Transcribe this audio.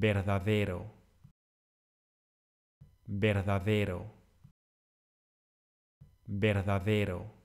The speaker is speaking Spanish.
verdadero, verdadero, verdadero.